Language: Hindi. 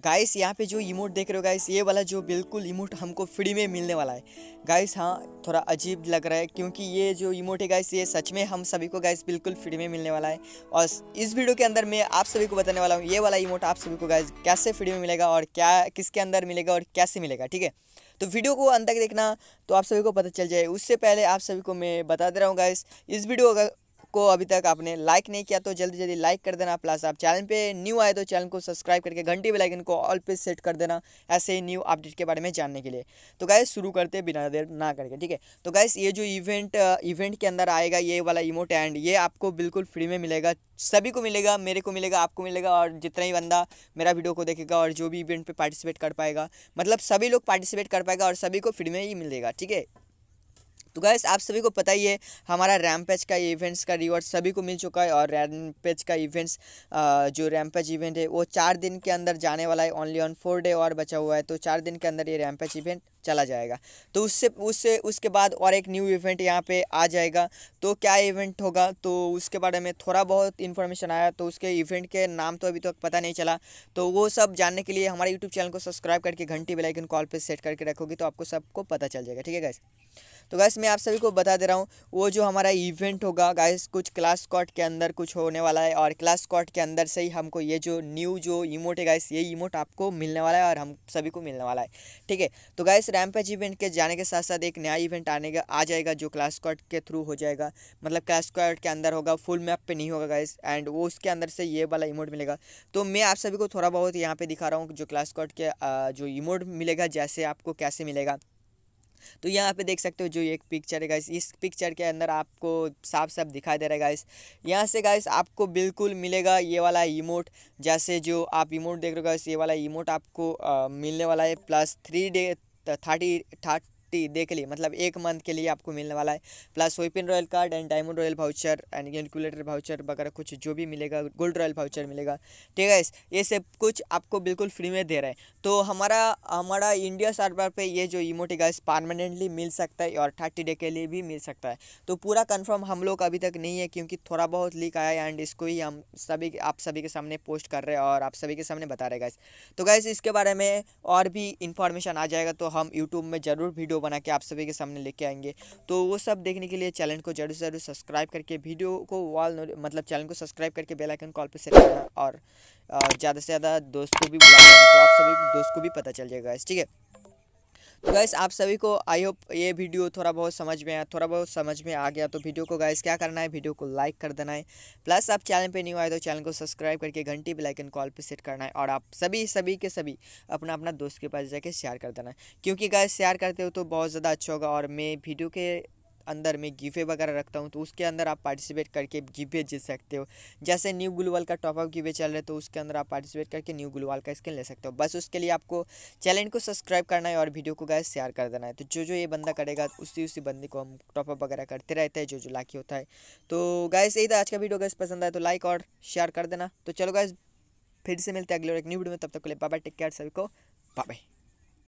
गाइस यहाँ पे जो इमोट देख रहे हो गाइस ये वाला जो बिल्कुल इमोट हमको फ्री में मिलने वाला है गाइस हाँ थोड़ा अजीब लग रहा है क्योंकि ये जो इमोट है गाइस ये सच में हम सभी को गाइस बिल्कुल फ्री में मिलने वाला है और इस वीडियो के अंदर मैं आप सभी को बताने वाला हूँ ये वाला इमोट आप सभी को गाइस कैसे फ्री में मिलेगा और क्या किसके अंदर मिलेगा और कैसे मिलेगा ठीक है तो वीडियो को अंत तक देखना तो आप सभी को पता चल जाए उससे पहले आप सभी को मैं बता दे रहा हूँ गाइस इस वीडियो अगर को अभी तक आपने लाइक नहीं किया तो जल्दी जल्दी लाइक कर देना प्लस आप चैनल पे न्यू आए तो चैनल को सब्सक्राइब करके घंटी बेल आइकन को ऑल पे सेट कर देना ऐसे ही न्यू अपडेट के बारे में जानने के लिए तो गाइस शुरू करते बिना देर ना करके ठीक है तो गाइस ये जो इवेंट इवेंट के अंदर आएगा ये वाला इमोट एंड ये आपको बिल्कुल फ्री में मिलेगा सभी को मिलेगा मेरे को मिलेगा आपको मिलेगा और जितना ही बंदा मेरा वीडियो को देखेगा और जो भी इवेंट पे पार्टिसिपेट कर पाएगा मतलब सभी लोग पार्टिसिपेट कर पाएगा और सभी को फ्री में ही मिलेगा ठीक है तो गैस आप सभी को पता ही है हमारा रैमपेज का इवेंट्स का रिवॉर्ड सभी को मिल चुका है और रैमपेज का इवेंट्स जो रैमपेज इवेंट है वो चार दिन के अंदर जाने वाला है ओनली ऑन फोर डे और बचा हुआ है तो चार दिन के अंदर ये रैमपेज इवेंट चला जाएगा तो उससे उससे उसके बाद और एक न्यू इवेंट यहाँ पे आ जाएगा तो क्या इवेंट होगा तो उसके बारे में थोड़ा बहुत इन्फॉर्मेशन आया तो उसके इवेंट के नाम तो अभी तक तो पता नहीं चला तो वो सब जानने के लिए हमारे यूट्यूब चैनल को सब्सक्राइब करके घंटी बेलाइकन कॉल पर सेट करके रखोगी तो आपको सबको पता चल जाएगा ठीक है गैस तो गैस मैं आप सभी को बता दे रहा हूँ वो जो हमारा इवेंट होगा गैस कुछ क्लास कॉट के अंदर कुछ होने वाला है और क्लास कॉट के अंदर से ही हमको ये जो न्यू जो इमोट है गैस ये इमोट आपको मिलने वाला है और हम सभी को मिलने वाला है ठीक है तो गैस रैमपेज इवेंट के जाने के साथ साथ एक नया इवेंट आने का आ जाएगा जो क्लास कॉट के थ्रू हो जाएगा मतलब क्लास कॉट के अंदर होगा फुल मैप पर नहीं होगा गैस एंड वो उसके अंदर से ये वाला इमोट मिलेगा तो मैं आप सभी को थोड़ा बहुत यहाँ पर दिखा रहा हूँ जो क्लास कॉट के जो इमोट मिलेगा जैसे आपको कैसे मिलेगा तो यहाँ पे देख सकते हो जो एक पिक्चर है गाइस इस पिक्चर के अंदर आपको साफ साफ दिखाई दे रहा है गाइस यहाँ से गाइस आपको बिल्कुल मिलेगा ये वाला इमोट जैसे जो आप इमोट देख रहे हो गाइस ये वाला इमोट आपको आ, मिलने वाला है plus three day thirty fifty देख ली मतलब एक मंथ के लिए आपको मिलने वाला है plus weapon royal card and diamond royal voucher and calculator voucher वगैरह कुछ जो भी मिलेगा गोल्ड रॉयल भाउचर मिलेगा ठीक है ये सब कुछ आपको बिल्कुल फ्री में दे रहे हैं तो हमारा हमारा इंडिया सर्वर पर ये जो इमोटी गैस परमानेंटली मिल सकता है और थर्टी डे के लिए भी मिल सकता है तो पूरा कन्फर्म हम लोग अभी तक नहीं है क्योंकि थोड़ा बहुत लीक आया है एंड इसको ही हम सभी आप सभी के सामने पोस्ट कर रहे हैं और आप सभी के सामने बता रहे गैस तो गैस इसके बारे में और भी इंफॉर्मेशन आ जाएगा तो हम यूट्यूब में ज़रूर वीडियो बना के आप सभी के सामने लेके आएंगे तो वो सब देखने के लिए चैनल को जरूर से जरूर सब्सक्राइब करके वीडियो को वॉल मतलब चैनल को सब्सक्राइब करके बेलाइकन कॉल पर सेट करना और ज़्यादा से ज़्यादा दोस्त को भी बुला तो आप सभी दोस्त को भी पता चल जाएगा ठीक है गैस आप सभी को आई होप ये वीडियो थोड़ा बहुत समझ में आया थोड़ा बहुत समझ में आ गया तो वीडियो को गैस क्या करना है वीडियो को लाइक कर देना है प्लस आप चैनल पे न्यू आए तो चैनल को सब्सक्राइब करके घंटी बेलाइकन कॉल पे सेट करना है और आप सभी सभी के सभी अपना अपना दोस्त के पास जाके शेयर कर देना है क्योंकि गैस शेयर करते हो तो बहुत ज़्यादा अच्छा होगा और मैं वीडियो के अंदर में गिफे वगैरह रखता हूँ तो उसके अंदर आप पार्टिसिपेट करके गिफे जीत सकते हो जैसे न्यू ग्लोवल का टॉपअप गिफे चल रहे तो उसके अंदर आप पार्टिसिपेट करके न्यू ग्लोवल का स्किन ले सकते हो बस उसके लिए आपको चैनल को सब्सक्राइब करना है और वीडियो को गैस शेयर कर देना है तो जो जो ये बंदा करेगा उसी उसी बंदे को हम टॉपअप वगैरह करते रहते हैं जो जो लाखी होता है तो गैस यही था आज का वीडियो गैस पसंद आए तो लाइक और शेयर कर देना तो चलो गैस फिर से मिलते हैं अगले और एक न्यू वीडियो में तब तक के लिए बाबा टेक केयर सभी को बाबा